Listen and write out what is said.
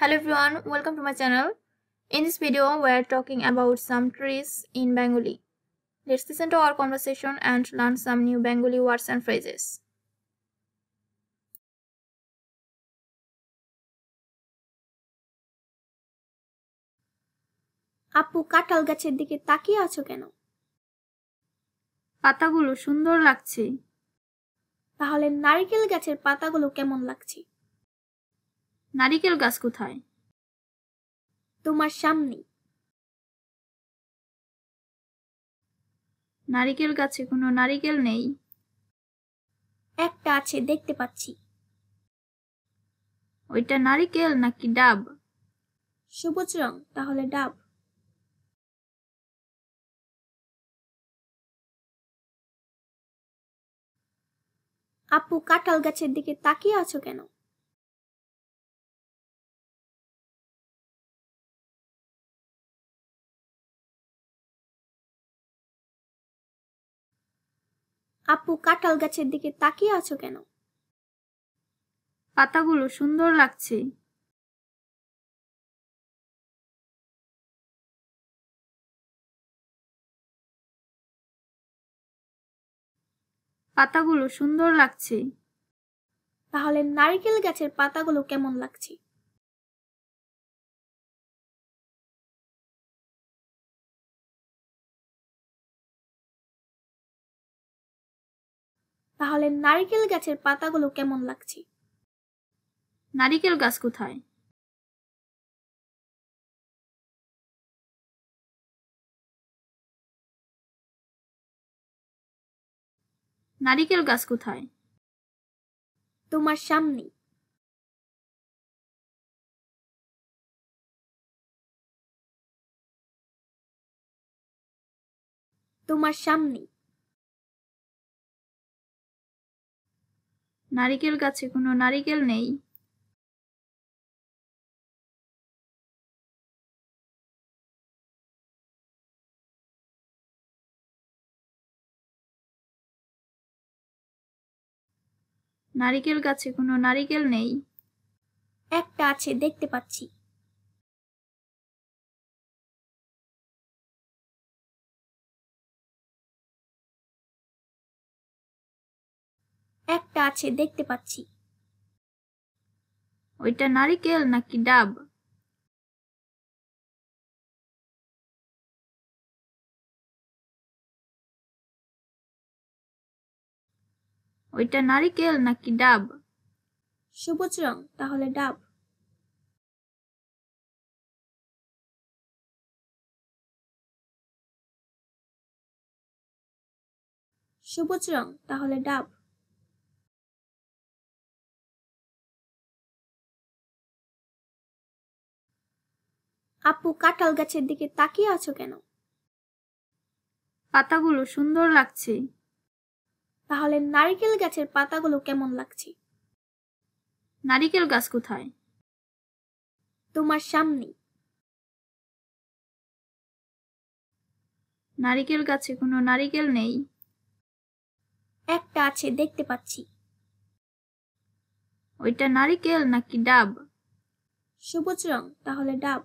Hello everyone, welcome to my channel. In this video, we are talking about some trees in Bengali. Let's listen to our conversation and learn some new Bengali words and phrases. আপু কাঁঠাল গাছের দিকে তাকিয়ে আছো কেন পাতাগুলো সুন্দর লাগছে তাহলে নারকেল গাছের পাতাগুলো কেমন লাগছে নারিকেল গাছ কোথায় তোমার সামনে নারিকেল গাছে কোনো নারিকেল নেই একটা আছে দেখতে পাচ্ছি ওইটা নারিকেল নাকি ডাব সবুজ রং তাহলে ডাব আপু কাঁঠাল গাছের দিকে তাকিয়ে আছো কেন আপু কাঁঠাল গাছের দিকে তাকিয়ে আছো কেন পাতাগুলো সুন্দর লাগছে পাতাগুলো সুন্দর লাগছে তাহলে নারিকেল গাছের পাতাগুলো কেমন লাগছে তাহলে নারিকেল গাছের পাতাগুলো কেমন লাগছে নারিকেল গাছ কোথায় নারিকেল গাছ কোথায় তোমার সামনে তোমার সামনে নারিকেল গাছে কোনো নারিকেল নেই নারিকেল গাছে কোনো নারিকেল নেই একটা আছে দেখতে পাচ্ছি একটা আছে দেখতে পাচ্ছি ওইটা নারিকেল নাকি ডাব ওইটা নারিকেল নাকি ডাব সবুজ রং তাহলে ডাব সবুজ রং তাহলে ডাব আপু কাঁঠাল গাছের দিকে তাকিয়ে আছো কেন পাতাগুলো সুন্দর লাগছে তাহলে নারিকেল গাছের পাতাগুলো কেমন লাগছে নারিকেল গাছ কোথায় তোমার সামনে নারিকেল গাছে কোনো নারিকেল নেই একটা আছে দেখতে পাচ্ছি ওইটা নারিকেল নাকি ডাব সবুজ রং তাহলে ডাব